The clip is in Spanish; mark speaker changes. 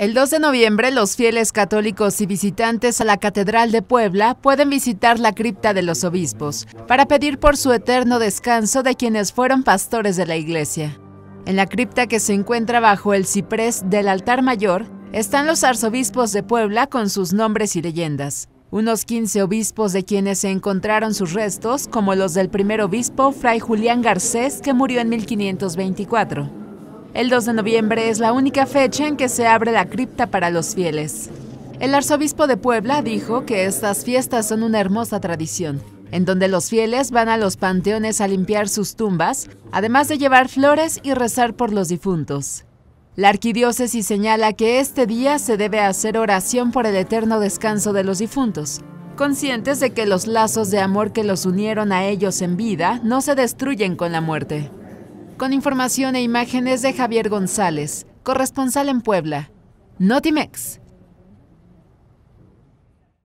Speaker 1: El 2 de noviembre, los fieles católicos y visitantes a la Catedral de Puebla pueden visitar la cripta de los obispos para pedir por su eterno descanso de quienes fueron pastores de la iglesia. En la cripta que se encuentra bajo el ciprés del altar mayor están los arzobispos de Puebla con sus nombres y leyendas. Unos 15 obispos de quienes se encontraron sus restos, como los del primer obispo, Fray Julián Garcés, que murió en 1524. El 2 de noviembre es la única fecha en que se abre la cripta para los fieles. El arzobispo de Puebla dijo que estas fiestas son una hermosa tradición, en donde los fieles van a los panteones a limpiar sus tumbas, además de llevar flores y rezar por los difuntos. La arquidiócesis señala que este día se debe hacer oración por el eterno descanso de los difuntos, conscientes de que los lazos de amor que los unieron a ellos en vida no se destruyen con la muerte con información e imágenes de Javier González, corresponsal en Puebla. Notimex.